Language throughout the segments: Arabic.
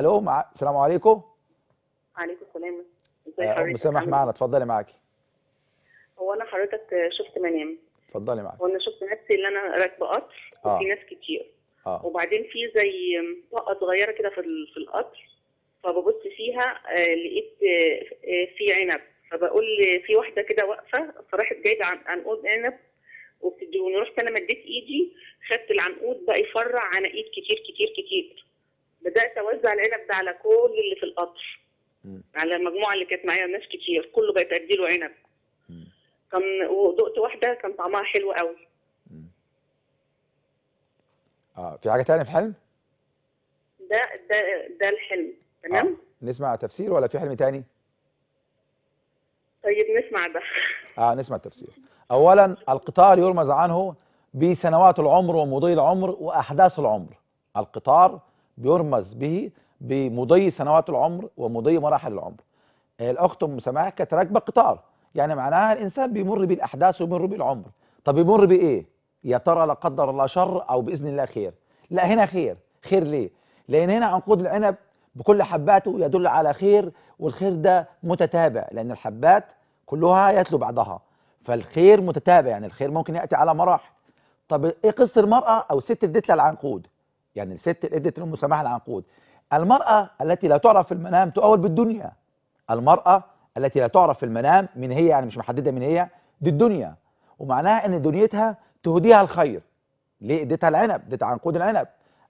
الو مع... السلام عليكم عليكم السلام ازي آه، حضرتك ام سامح إيه؟ معانا اتفضلي معاكي هو انا حضرتك شفت منام اتفضلي معاكي وانا شفت نفسي ان انا راكبه قطر آه. وفي ناس كتير آه. وبعدين في زي طاقه صغيره كده في في القطر فببص فيها آه، لقيت آه، في عنب فبقول في واحده كده واقفه فراحت جايبه عنقود عنب وبتدوني رحت انا مديت ايدي خدت العنقود بقى يفرع عناقيد كتير كتير كتير اوزع العنب ده على كل اللي في القطر على المجموعه اللي كانت معايا ناس كتير كله بقيت اديله عنب كان ودقت واحده كان طعمها حلو قوي اه في حاجه تانية في حلم ده ده ده الحلم تمام آه. نسمع تفسير ولا في حلم تاني طيب نسمع ده اه نسمع التفسير اولا القطار يرمز عنه بسنوات العمر ومضي العمر واحداث العمر القطار بيرمز به بمضي سنوات العمر ومضي مراحل العمر الاخت ام سماح كانت راكبه قطار يعني معناها الانسان بيمر بالاحداث ويمر بالعمر طب بيمر بايه يا ترى لا قدر الله شر او باذن الله خير لا هنا خير خير ليه لان هنا عنقود العنب بكل حباته يدل على خير والخير ده متتابع لان الحبات كلها يتلو بعضها فالخير متتابع يعني الخير ممكن ياتي على مراحل طب ايه قصه المراه او الست اديت لها العنقود يعني الست ادت الام سماح العنقود المرأة التي لا تعرف في المنام تؤول بالدنيا المرأة التي لا تعرف في المنام من هي يعني مش محددة من هي دي الدنيا ومعناها ان دنيتها تهديها الخير ليه اديتها العنب اديتها عنقود العنب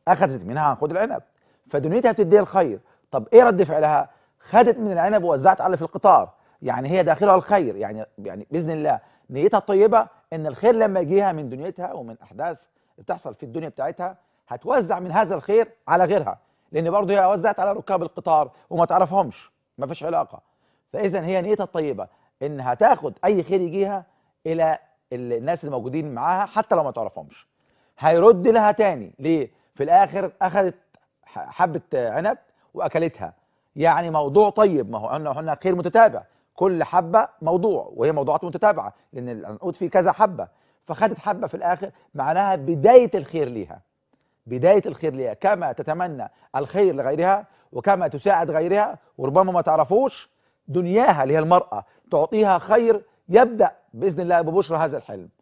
اخذت منها عنقود العنب فدنيتها بتديها الخير طب ايه رد فعلها خدت من العنب ووزعت على في القطار يعني هي داخلها الخير يعني يعني باذن الله نيتها الطيبه ان الخير لما يجيها من دنيتها ومن احداث بتحصل في الدنيا بتاعتها هتوزع من هذا الخير على غيرها لان برضه هي وزعت على ركاب القطار وما تعرفهمش ما فيش علاقه فاذا هي نيتها الطيبه انها تاخد اي خير يجيها الى الناس الموجودين معاها حتى لو ما تعرفهمش هيرد لها تاني ليه في الاخر اخذت حبه عنب واكلتها يعني موضوع طيب ما هو احنا قلنا خير متتابع كل حبه موضوع وهي موضوعات متتابعه لان العنقود فيه كذا حبه فخدت حبه في الاخر معناها بدايه الخير ليها بداية الخير لها كما تتمنى الخير لغيرها وكما تساعد غيرها وربما ما تعرفوش دنياها اللي هي المرأة تعطيها خير يبدأ بإذن الله ببشرى هذا الحلم